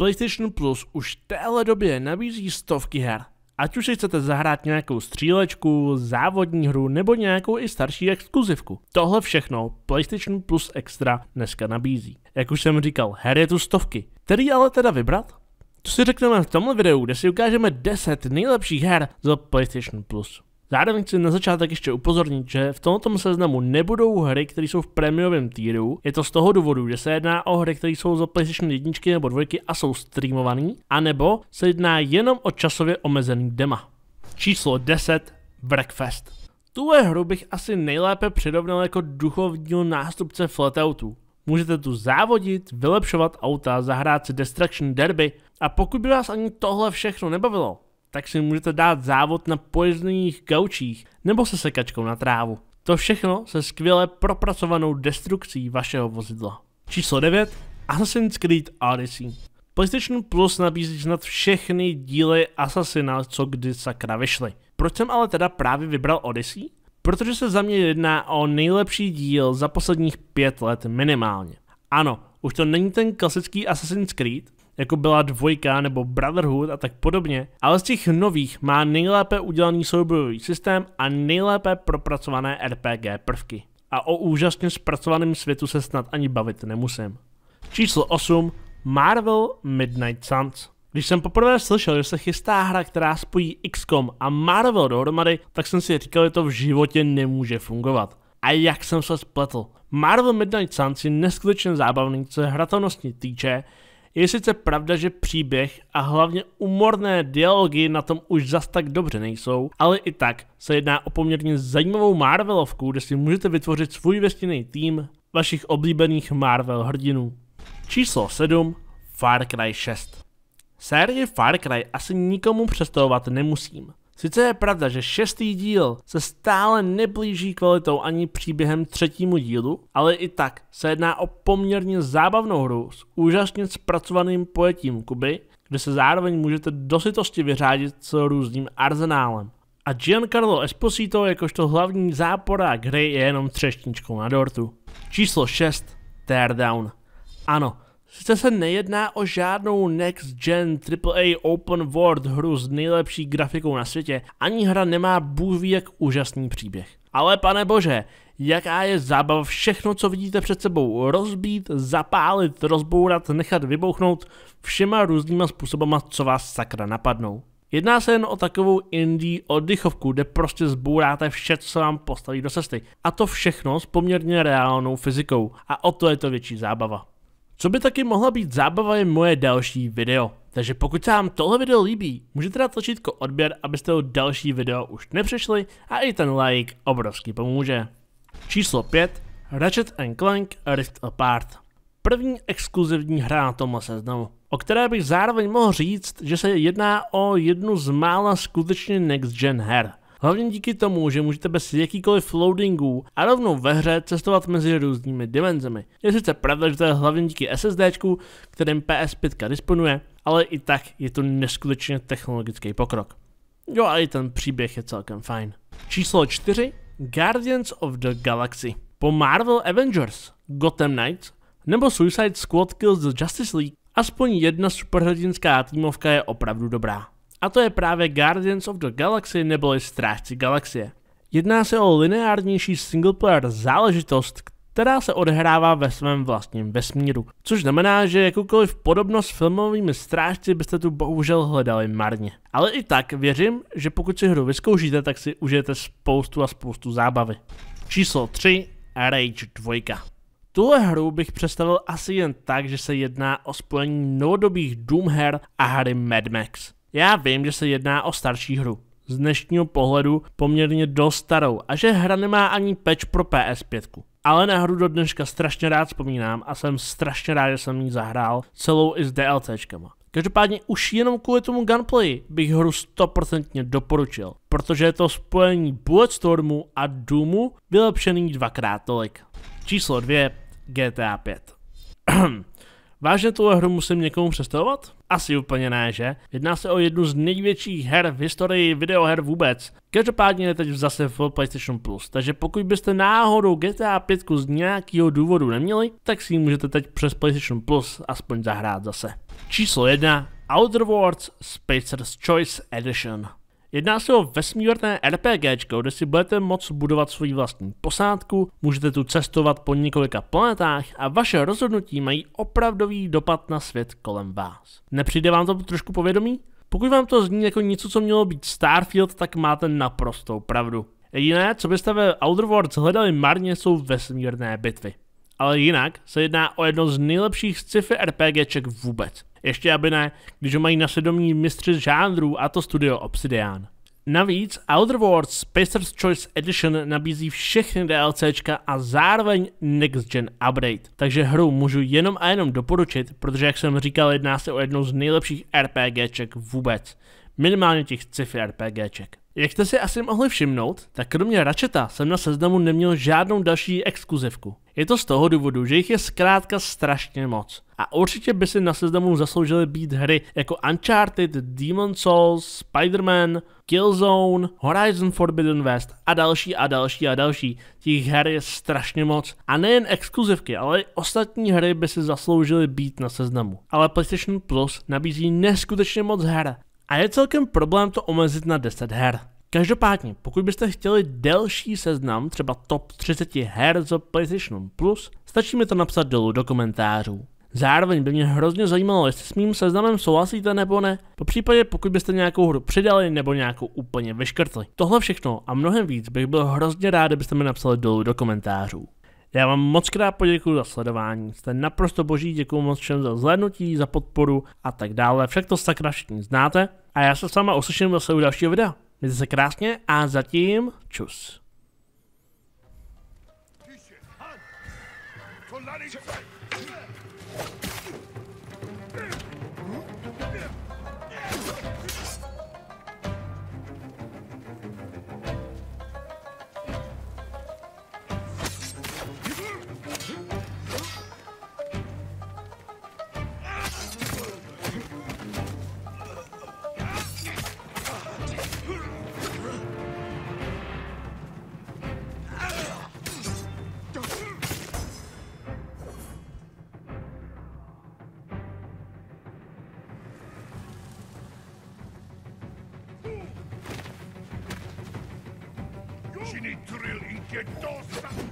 PlayStation Plus už v téhle době nabízí stovky her. Ať už si chcete zahrát nějakou střílečku, závodní hru nebo nějakou i starší exkluzivku. Tohle všechno PlayStation Plus Extra dneska nabízí. Jak už jsem říkal, her je tu stovky. Který ale teda vybrat? To si řekneme v tomhle videu, kde si ukážeme 10 nejlepších her za PlayStation Plus. Zároveň chci na začátek ještě upozornit, že v tomto seznamu nebudou hry, které jsou v prémiovém týru. Je to z toho důvodu, že se jedná o hry, které jsou za PlayStation jedničky nebo dvojky a jsou streamované, anebo se jedná jenom o časově omezený dema. Číslo 10 Breakfast. Tuhle hru bych asi nejlépe přirovnal jako duchovního nástupce Flatoutu. Můžete tu závodit, vylepšovat auta, zahrát si Destruction Derby a pokud by vás ani tohle všechno nebavilo, tak si můžete dát závod na pojezdných gaučích nebo se sekačkou na trávu. To všechno se skvěle propracovanou destrukcí vašeho vozidla. Číslo 9. Assassin's Creed Odyssey. PlayStation Plus nabízí snad všechny díly Assassina, co kdy sakra vyšly. Proč jsem ale teda právě vybral Odyssey? Protože se za mě jedná o nejlepší díl za posledních pět let minimálně. Ano, už to není ten klasický Assassin's Creed, jako byla dvojka nebo Brotherhood a tak podobně, ale z těch nových má nejlépe udělaný soubojový systém a nejlépe propracované RPG prvky. A o úžasně zpracovaném světu se snad ani bavit nemusím. Číslo 8. Marvel Midnight Suns. Když jsem poprvé slyšel, že se chystá hra, která spojí XCOM a Marvel dohromady, tak jsem si říkal, že to v životě nemůže fungovat. A jak jsem se spletl. Marvel Midnight Suns je neskutečně zábavný, co se hratelnostní týče, je sice pravda, že příběh a hlavně umorné dialogy na tom už zas tak dobře nejsou, ale i tak se jedná o poměrně zajímavou Marvelovku, kde si můžete vytvořit svůj vestinný tým vašich oblíbených Marvel hrdinů. Číslo 7 Far Cry 6 Série Far Cry asi nikomu představovat nemusím. Sice je pravda, že šestý díl se stále neblíží kvalitou ani příběhem třetímu dílu, ale i tak se jedná o poměrně zábavnou hru s úžasně zpracovaným pojetím Kuby, kde se zároveň můžete do sitosti vyřádit s různým arzenálem. A Giancarlo Esposito jakožto hlavní zápora hry je jenom třešničkou na dortu. Číslo 6. Teardown. Ano, Sice se nejedná o žádnou next gen AAA open world hru s nejlepší grafikou na světě, ani hra nemá bůh ví jak úžasný příběh. Ale pane bože, jaká je zábava všechno, co vidíte před sebou, rozbít, zapálit, rozbourat, nechat vybouchnout všema různýma způsobama, co vás sakra napadnou. Jedná se jen o takovou indie oddychovku, kde prostě zbouráte vše, co vám postaví do cesty. A to všechno s poměrně reálnou fyzikou. A o to je to větší zábava. Co by taky mohla být zábava je moje další video. Takže pokud se vám tohle video líbí, můžete dát tlačítko odběr, abyste o další video už nepřešli a i ten like obrovsky pomůže. Číslo 5. Ratchet Clank Rift Apart. První exkluzivní hra na tomhle seznamu, o které bych zároveň mohl říct, že se jedná o jednu z mála skutečně next gen her. Hlavně díky tomu, že můžete bez jakýkoliv loadingů a rovnou ve hře cestovat mezi různými dimenzemi. Je sice pravda, že to je hlavně díky SSD, kterým PS5 disponuje, ale i tak je to neskutečně technologický pokrok. Jo a i ten příběh je celkem fajn. Číslo 4. Guardians of the Galaxy. Po Marvel Avengers, Gotham Knights nebo Suicide Squad Kills the Justice League aspoň jedna superhrdinská týmovka je opravdu dobrá. A to je právě Guardians of the Galaxy neboli Strážci galaxie. Jedná se o lineárnější singleplayer záležitost, která se odehrává ve svém vlastním vesmíru. Což znamená, že jakoukoliv podobnost s filmovými strážci byste tu bohužel hledali marně. Ale i tak věřím, že pokud si hru vyzkoušíte, tak si užijete spoustu a spoustu zábavy. Číslo 3 Rage 2 Tuhle hru bych představil asi jen tak, že se jedná o spojení novodobých Doom her a hry Mad Max. Já vím, že se jedná o starší hru, z dnešního pohledu poměrně dost starou a že hra nemá ani patch pro PS5. Ale na hru do dneška strašně rád vzpomínám a jsem strašně rád, že jsem ji zahrál celou i s DLCčkama. Každopádně už jenom kvůli tomu gunplay bych hru stoprocentně doporučil, protože je to spojení Bulletstormu a Doomu vylepšený dvakrát tolik. Číslo 2 GTA 5. Vážně tuhle hru musím někomu představovat? Asi úplně ne, že? Jedná se o jednu z největších her v historii videoher vůbec. Každopádně je teď zase v PlayStation Plus, takže pokud byste náhodou GTA 5 z nějakého důvodu neměli, tak si ji můžete teď přes PlayStation Plus aspoň zahrát zase. Číslo 1. Outer Worlds Spacer's Choice Edition. Jedná se o vesmírné RPG, kde si budete moct budovat svoji vlastní posádku, můžete tu cestovat po několika planetách a vaše rozhodnutí mají opravdový dopad na svět kolem vás. Nepřijde vám to trošku povědomí? Pokud vám to zní jako něco, co mělo být Starfield, tak máte naprostou pravdu. Jediné, co byste ve Outer Worlds hledali marně, jsou vesmírné bitvy. Ale jinak se jedná o jedno z nejlepších sci-fi RPGček vůbec. Ještě aby ne, když ho mají na sedmý mistři žánrů a to studio Obsidian. Navíc Outer Worlds Spacer's Choice Edition nabízí všechny DLCčka a zároveň Next Gen Update, takže hru můžu jenom a jenom doporučit, protože jak jsem říkal, jedná se o jednu z nejlepších RPGček vůbec. Minimálně těch sci-fi RPGček. Jak jste si asi mohli všimnout, tak kromě Ratcheta jsem na seznamu neměl žádnou další exkluzivku. Je to z toho důvodu, že jich je zkrátka strašně moc. A určitě by si na seznamu zasloužily být hry jako Uncharted, Demon Souls, Spider-Man, Killzone, Horizon Forbidden West a další a další a další. Těch her je strašně moc. A nejen exkluzivky, ale i ostatní hry by si zasloužily být na seznamu. Ale PlayStation Plus nabízí neskutečně moc her a je celkem problém to omezit na 10 her. Každopádně, pokud byste chtěli delší seznam, třeba top 30 her z PlayStation Plus, stačí mi to napsat dolů do komentářů. Zároveň by mě hrozně zajímalo, jestli s mým seznamem souhlasíte nebo ne, po případě pokud byste nějakou hru přidali nebo nějakou úplně vyškrtli. Tohle všechno a mnohem víc bych byl hrozně rád, kdybyste mi napsali dolů do komentářů. Já vám moc krát poděkuji za sledování, jste naprosto boží, děkuji moc všem za zhlédnutí, za podporu a tak dále, však to sakra všichni znáte a já se s váma uslyším zase u dalšího videa. Mějte se krásně a zatím čus. get dorsal!